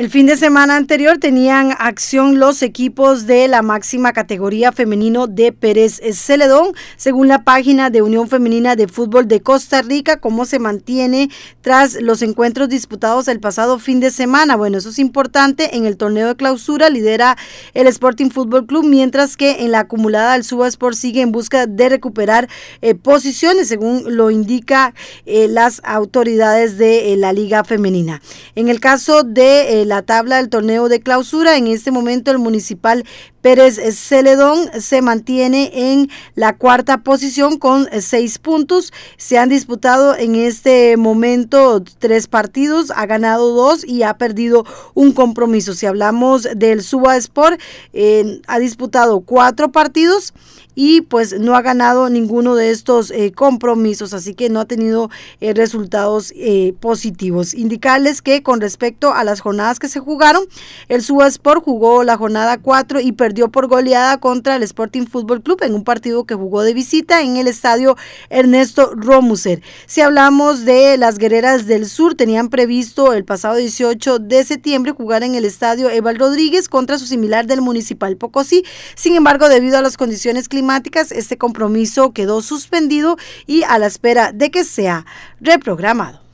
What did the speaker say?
El fin de semana anterior tenían acción los equipos de la máxima categoría femenino de Pérez Celedón, según la página de Unión Femenina de Fútbol de Costa Rica, cómo se mantiene tras los encuentros disputados el pasado fin de semana. Bueno, eso es importante. En el torneo de clausura lidera el Sporting Fútbol Club, mientras que en la acumulada el Subasport sigue en busca de recuperar eh, posiciones, según lo indica eh, las autoridades de eh, la Liga Femenina. En el caso de la tabla del torneo de clausura. En este momento el municipal Pérez Celedón se mantiene en la cuarta posición con seis puntos. Se han disputado en este momento tres partidos, ha ganado dos y ha perdido un compromiso. Si hablamos del Suba Sport, eh, ha disputado cuatro partidos y pues no ha ganado ninguno de estos eh, compromisos, así que no ha tenido eh, resultados positivos. Indicarles que con respecto a las jornadas que se jugaron, el Sport jugó la jornada 4 y perdió por goleada contra el Sporting Fútbol Club en un partido que jugó de visita en el estadio Ernesto Romuser. Si hablamos de las guerreras del sur, tenían previsto el pasado 18 de septiembre jugar en el estadio Eval Rodríguez contra su similar del Municipal Pocosí. Sin embargo, debido a las condiciones climáticas, este compromiso quedó suspendido y a la espera de que sea reprogramado.